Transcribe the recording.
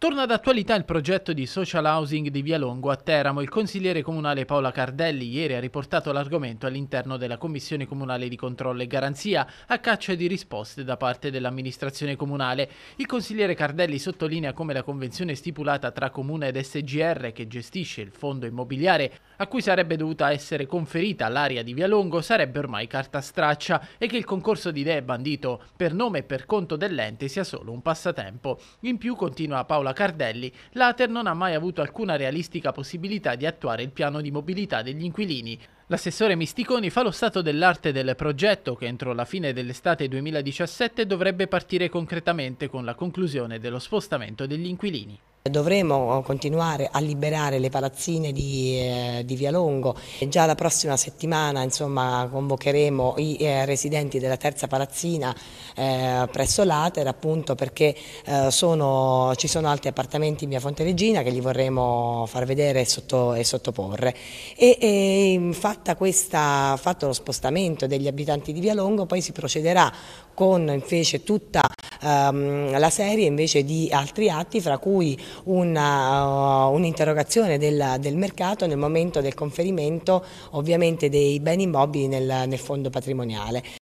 Torna d'attualità il progetto di social housing di Via Longo a Teramo. Il consigliere comunale Paola Cardelli ieri ha riportato l'argomento all'interno della Commissione Comunale di Controllo e Garanzia a caccia di risposte da parte dell'amministrazione comunale. Il consigliere Cardelli sottolinea come la convenzione stipulata tra Comune ed SGR che gestisce il fondo immobiliare a cui sarebbe dovuta essere conferita l'area di Via Longo sarebbe ormai carta straccia e che il concorso di idee bandito per nome e per conto dell'ente sia solo un passatempo. In più continua Paola Nicola Cardelli, l'Ater non ha mai avuto alcuna realistica possibilità di attuare il piano di mobilità degli inquilini, L'assessore Misticoni fa lo stato dell'arte del progetto che entro la fine dell'estate 2017 dovrebbe partire concretamente con la conclusione dello spostamento degli inquilini. Dovremo eh, continuare a liberare le palazzine di, eh, di Via Longo. E Già la prossima settimana insomma, convocheremo i eh, residenti della terza palazzina eh, presso l'Ater appunto perché eh, sono, ci sono altri appartamenti in Via Fonte Regina che gli vorremmo far vedere e, sotto, e sottoporre. E, e fatta questa, fatto lo spostamento degli abitanti di Via Longo poi si procederà con invece tutta ehm, la serie invece di altri atti fra cui Uh, un'interrogazione del, del, mercato nel momento del conferimento ovviamente dei beni immobili nel, nel fondo patrimoniale.